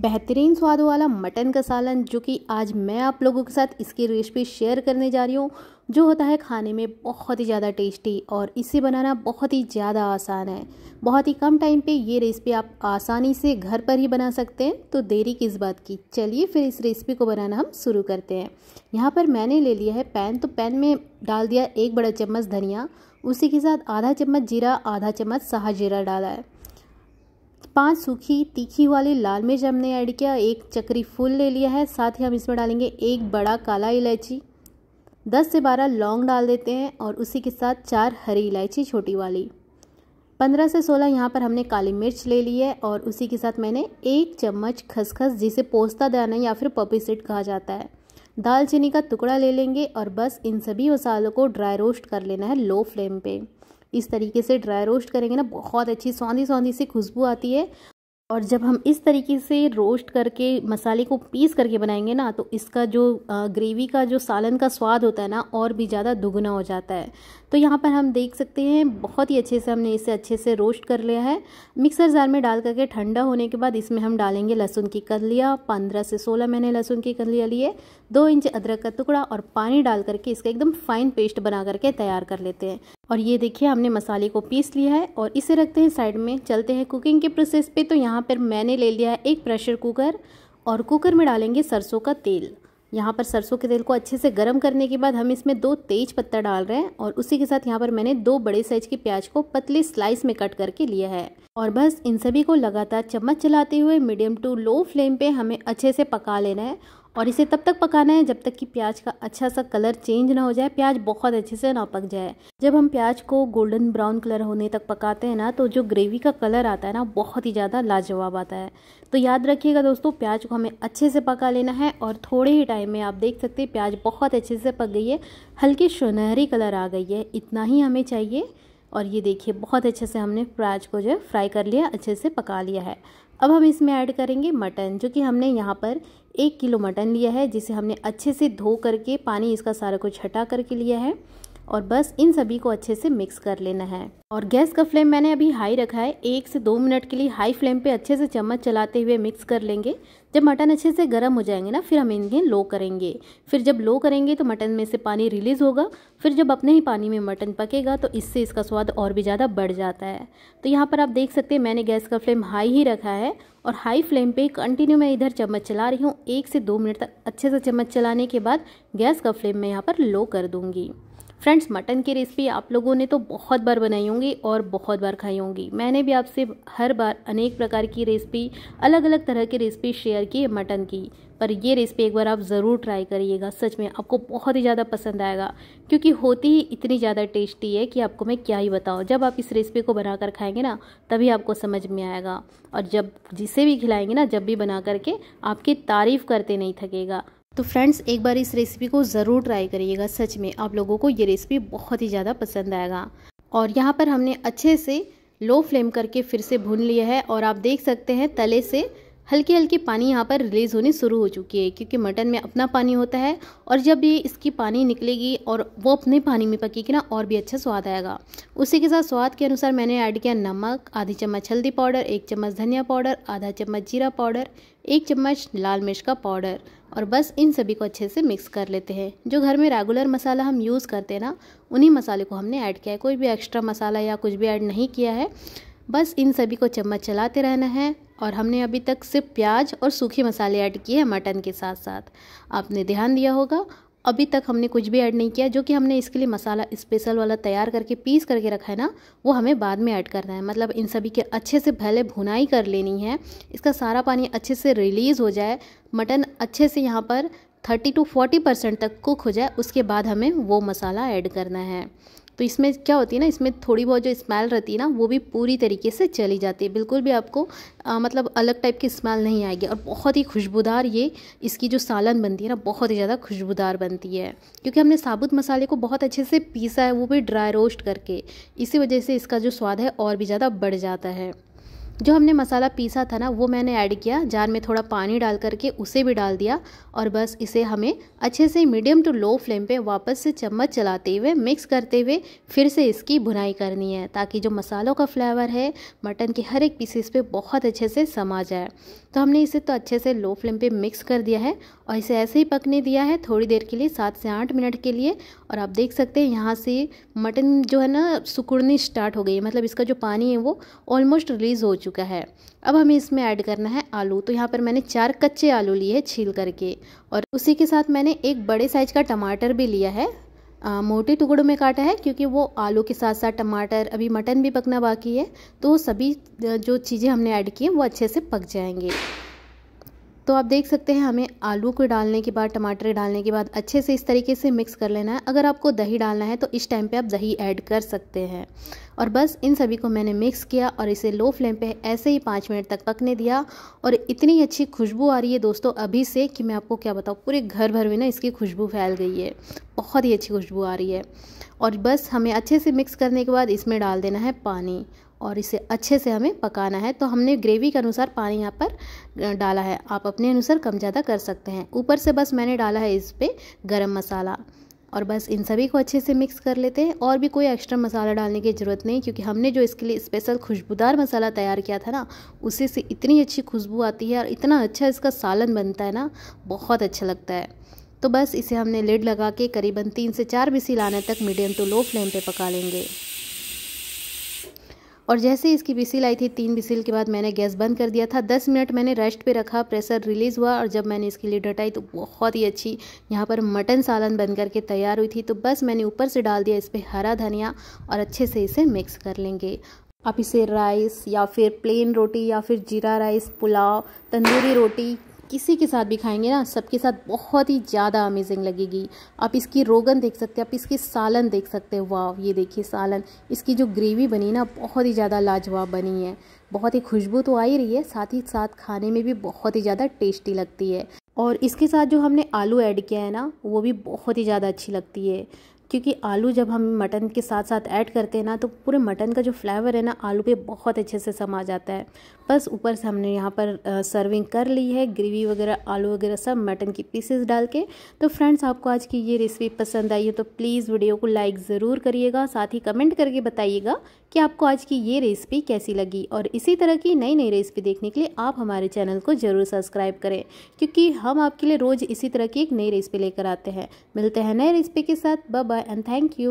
बेहतरीन स्वाद वाला मटन का सालन जो कि आज मैं आप लोगों के साथ इसकी रेसिपी शेयर करने जा रही हूँ जो होता है खाने में बहुत ही ज़्यादा टेस्टी और इसे बनाना बहुत ही ज़्यादा आसान है बहुत ही कम टाइम पे ये रेसिपी आप आसानी से घर पर ही बना सकते हैं तो देरी किस बात की चलिए फिर इस रेसिपी को बनाना हम शुरू करते हैं यहाँ पर मैंने ले लिया है पैन तो पैन में डाल दिया एक बड़ा चम्मच धनिया उसी के साथ आधा चम्मच जीरा आधा चम्मच शाह जीरा डाला है पांच सूखी तीखी वाली लाल मिर्च हमने ऐड किया एक चक्री फूल ले लिया है साथ ही हम इसमें डालेंगे एक बड़ा काला इलायची दस से बारह लौंग डाल देते हैं और उसी के साथ चार हरी इलायची छोटी वाली पंद्रह से सोलह यहाँ पर हमने काली मिर्च ले ली है और उसी के साथ मैंने एक चम्मच खसखस जिसे पोस्ता दाना या फिर पॉपी सीड कहा जाता है दालचीनी का टुकड़ा ले लेंगे और बस इन सभी मसालों को ड्राई रोस्ट कर लेना है लो फ्लेम पे इस तरीके से ड्राई रोस्ट करेंगे ना बहुत अच्छी सौंधी सौंधी सी खुशबू आती है और जब हम इस तरीके से रोस्ट करके मसाले को पीस करके बनाएंगे ना तो इसका जो ग्रेवी का जो सालन का स्वाद होता है ना और भी ज़्यादा दुगना हो जाता है तो यहाँ पर हम देख सकते हैं बहुत ही अच्छे से हमने इसे अच्छे से रोस्ट कर लिया है मिक्सर जार में डाल करके ठंडा होने के बाद इसमें हम डालेंगे लहसुन की कदलिया पंद्रह से सोलह मैंने लहसुन की कदलिया लिए दो इंच अदरक का टुकड़ा और पानी डाल करके इसका एकदम फाइन पेस्ट बना करके तैयार कर लेते हैं और ये देखिए हमने मसाले को पीस लिया है और इसे रखते हैं साइड में चलते हैं कुकिंग के प्रोसेस पे तो यहाँ पर मैंने ले लिया है एक प्रेशर कुकर और कुकर में डालेंगे सरसों का तेल यहाँ पर सरसों के तेल को अच्छे से गर्म करने के बाद हम इसमें दो तेज पत्ता डाल रहे हैं और उसी के साथ यहाँ पर मैंने दो बड़े साइज के प्याज को पतले स्लाइस में कट करके लिया है और बस इन सभी को लगातार चम्मच चलाते हुए मीडियम टू लो फ्लेम पे हमें अच्छे से पका लेना है और इसे तब तक पकाना है जब तक कि प्याज का अच्छा सा कलर चेंज ना हो जाए प्याज बहुत अच्छे से ना पक जाए जब हम प्याज को गोल्डन ब्राउन कलर होने तक पकाते हैं ना तो जो ग्रेवी का कलर आता है ना बहुत ही ज़्यादा लाजवाब आता है तो याद रखिएगा दोस्तों प्याज को हमें अच्छे से पका लेना है और थोड़े ही टाइम में आप देख सकते हैं प्याज बहुत अच्छे से पक गई है हल्की सुनहरी कलर आ गई है इतना ही हमें चाहिए और ये देखिए बहुत अच्छे से हमने प्याज को जो है फ्राई कर लिया अच्छे से पका लिया है अब हम इसमें ऐड करेंगे मटन जो कि हमने यहाँ पर एक किलो मटन लिया है जिसे हमने अच्छे से धो करके पानी इसका सारा कुछ हटा करके लिया है और बस इन सभी को अच्छे से मिक्स कर लेना है और गैस का फ्लेम मैंने अभी हाई रखा है एक से दो मिनट के लिए हाई फ्लेम पे अच्छे से चम्मच चलाते हुए मिक्स कर लेंगे जब मटन अच्छे से गर्म हो जाएंगे ना फिर हम इन्हें लो करेंगे फिर जब लो करेंगे तो मटन में से पानी रिलीज़ होगा फिर जब अपने ही पानी में मटन पकेगा तो इससे इसका स्वाद और भी ज़्यादा बढ़ जाता है तो यहाँ पर आप देख सकते हैं मैंने गैस का फ्लेम हाई ही रखा है और हाई फ्लेम पे कंटिन्यू मैं इधर चम्मच चला रही हूँ एक से दो मिनट तक अच्छे से चम्मच चलाने के बाद गैस का फ्लेम मैं यहाँ पर लो कर दूँगी फ्रेंड्स मटन की रेसिपी आप लोगों ने तो बहुत बार बनाई होंगी और बहुत बार खाई होंगी मैंने भी आपसे हर बार अनेक प्रकार की रेसिपी अलग अलग तरह की रेसिपी शेयर की है मटन की पर ये रेसिपी एक बार आप ज़रूर ट्राई करिएगा सच में आपको बहुत ही ज़्यादा पसंद आएगा क्योंकि होती ही इतनी ज़्यादा टेस्टी है कि आपको मैं क्या ही बताऊँ जब आप इस रेसिपी को बनाकर खाएंगे ना तभी आपको समझ में आएगा और जब जिसे भी खिलाएंगे ना जब भी बना करके आपकी तारीफ़ करते नहीं थकेगा तो फ्रेंड्स एक बार इस रेसिपी को ज़रूर ट्राई करिएगा सच में आप लोगों को ये रेसिपी बहुत ही ज़्यादा पसंद आएगा और यहाँ पर हमने अच्छे से लो फ्लेम करके फिर से भून लिया है और आप देख सकते हैं तले से हल्के हल्के पानी यहाँ पर रिलीज़ होनी शुरू हो चुकी है क्योंकि मटन में अपना पानी होता है और जब ये इसकी पानी निकलेगी और वो अपने पानी में पकेगी ना और भी अच्छा स्वाद आएगा उसी के साथ स्वाद के अनुसार मैंने ऐड किया नमक आधी चम्मच हल्दी पाउडर एक चम्मच धनिया पाउडर आधा चम्मच जीरा पाउडर एक चम्मच लाल मिर्च का पाउडर और बस इन सभी को अच्छे से मिक्स कर लेते हैं जो घर में रेगुलर मसाला हम यूज़ करते हैं ना उन्हीं मसाले को हमने ऐड किया है कोई भी एक्स्ट्रा मसाला या कुछ भी ऐड नहीं किया है बस इन सभी को चम्मच चलाते रहना है और हमने अभी तक सिर्फ प्याज और सूखे मसाले ऐड किए हैं मटन के साथ साथ आपने ध्यान दिया होगा अभी तक हमने कुछ भी ऐड नहीं किया जो कि हमने इसके लिए मसाला स्पेशल वाला तैयार करके पीस करके रखा है ना वो हमें बाद में ऐड करना है मतलब इन सभी के अच्छे से पहले भुनाई कर लेनी है इसका सारा पानी अच्छे से रिलीज़ हो जाए मटन अच्छे से यहाँ पर थर्टी टू फोर्टी परसेंट तक कुक हो जाए उसके बाद हमें वो मसाला ऐड करना है तो इसमें क्या होती है ना इसमें थोड़ी बहुत जो स्मेल रहती है ना वो भी पूरी तरीके से चली जाती है बिल्कुल भी आपको आ, मतलब अलग टाइप की स्मेल नहीं आएगी और बहुत ही खुशबूदार ये इसकी जो सालन बनती है ना बहुत ही ज़्यादा खुशबूदार बनती है क्योंकि हमने साबुत मसाले को बहुत अच्छे से पीसा है वो भी ड्राई रोस्ट करके इसी वजह से इसका जो स्वाद है और भी ज़्यादा बढ़ जाता है जो हमने मसाला पीसा था ना वो मैंने ऐड किया जार में थोड़ा पानी डाल करके उसे भी डाल दिया और बस इसे हमें अच्छे से मीडियम टू लो फ्लेम पे वापस से चम्मच चलाते हुए मिक्स करते हुए फिर से इसकी भुनाई करनी है ताकि जो मसालों का फ्लेवर है मटन के हर एक पीसेस पे बहुत अच्छे से समा जाए तो हमने इसे तो अच्छे से लो फ्लेम पर मिक्स कर दिया है और इसे ऐसे ही पकने दिया है थोड़ी देर के लिए सात से आठ मिनट के लिए और आप देख सकते हैं यहाँ से मटन जो है ना सुकुड़नी स्टार्ट हो गई मतलब इसका जो पानी है वो ऑलमोस्ट रिलीज़ हो चुका है अब हमें इसमें ऐड करना है आलू तो यहाँ पर मैंने चार कच्चे आलू लिए छील करके और उसी के साथ मैंने एक बड़े साइज का टमाटर भी लिया है आ, मोटे टुकड़ों में काटा है क्योंकि वो आलू के साथ साथ टमाटर अभी मटन भी पकना बाकी है तो सभी जो चीज़ें हमने ऐड की हैं वो अच्छे से पक जाएंगे तो आप देख सकते हैं हमें आलू को डालने के बाद टमाटर डालने के बाद अच्छे से इस तरीके से मिक्स कर लेना है अगर आपको दही डालना है तो इस टाइम पे आप दही ऐड कर सकते हैं और बस इन सभी को मैंने मिक्स किया और इसे लो फ्लेम पे ऐसे ही पाँच मिनट तक पकने दिया और इतनी अच्छी खुशबू आ रही है दोस्तों अभी से कि मैं आपको क्या बताऊँ पूरे घर भर में ना इसकी खुशबू फैल गई है बहुत ही अच्छी खुशबू आ रही है और बस हमें अच्छे से मिक्स करने के बाद इसमें डाल देना है पानी और इसे अच्छे से हमें पकाना है तो हमने ग्रेवी के अनुसार पानी यहाँ पर डाला है आप अपने अनुसार कम ज़्यादा कर सकते हैं ऊपर से बस मैंने डाला है इस पर गर्म मसाला और बस इन सभी को अच्छे से मिक्स कर लेते हैं और भी कोई एक्स्ट्रा मसाला डालने की ज़रूरत नहीं क्योंकि हमने जो इसके लिए स्पेशल खुशबूदार मसाला तैयार किया था ना उसी से इतनी अच्छी खुशबू आती है और इतना अच्छा इसका सालन बनता है ना बहुत अच्छा लगता है तो बस इसे हमने लिड लगा के करीबन तीन से चार बिसी लाने तक मीडियम टू लो फ्लेम पर पका लेंगे और जैसे ही इसकी बिसिल आई थी तीन बिसिल के बाद मैंने गैस बंद कर दिया था दस मिनट मैंने रेस्ट पे रखा प्रेशर रिलीज़ हुआ और जब मैंने इसकी लीड हटाई तो बहुत ही अच्छी यहाँ पर मटन सालन बन करके तैयार हुई थी तो बस मैंने ऊपर से डाल दिया इस पर हरा धनिया और अच्छे से इसे मिक्स कर लेंगे आप इसे राइस या फिर प्लेन रोटी या फिर जीरा राइस पुलाव तंदूरी रोटी किसी के साथ भी खाएंगे ना सबके साथ बहुत ही ज़्यादा अमेजिंग लगेगी आप इसकी रोगन देख सकते हैं आप इसकी सालन देख सकते हैं वाह ये देखिए सालन इसकी जो ग्रेवी बनी ना बहुत ही ज़्यादा लाजवाब बनी है बहुत ही खुशबू तो आ ही रही है साथ ही साथ खाने में भी बहुत ही ज़्यादा टेस्टी लगती है और इसके साथ जो हमने आलू ऐड किया है ना वो भी बहुत ही ज़्यादा अच्छी लगती है क्योंकि आलू जब हम मटन के साथ साथ ऐड करते हैं ना तो पूरे मटन का जो फ्लेवर है ना आलू पे बहुत अच्छे से समा जाता है बस ऊपर से हमने यहाँ पर सर्विंग कर ली है ग्रेवी वगैरह आलू वगैरह सब मटन की पीसेस डाल के तो फ्रेंड्स आपको आज की ये रेसिपी पसंद आई है तो प्लीज़ वीडियो को लाइक ज़रूर करिएगा साथ ही कमेंट करके बताइएगा कि आपको आज की ये रेसिपी कैसी लगी और इसी तरह की नई नई रेसिपी देखने के लिए आप हमारे चैनल को ज़रूर सब्सक्राइब करें क्योंकि हम आपके लिए रोज़ इसी तरह की एक नई रेसिपी लेकर आते हैं मिलते हैं नए रेसिपी के साथ bye bye and thank you